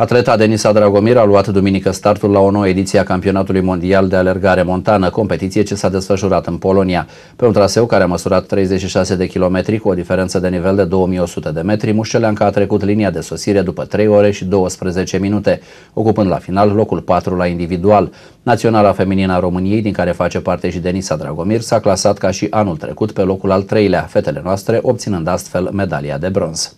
Atleta Denisa Dragomir a luat duminică startul la o nouă ediție a Campionatului Mondial de Alergare Montană, competiție ce s-a desfășurat în Polonia. Pe un traseu care a măsurat 36 de kilometri cu o diferență de nivel de 2100 de metri, Mușeleanca a trecut linia de sosire după 3 ore și 12 minute, ocupând la final locul 4 la individual. Naționala Feminină a României, din care face parte și Denisa Dragomir, s-a clasat ca și anul trecut pe locul al treilea, fetele noastre obținând astfel medalia de bronz.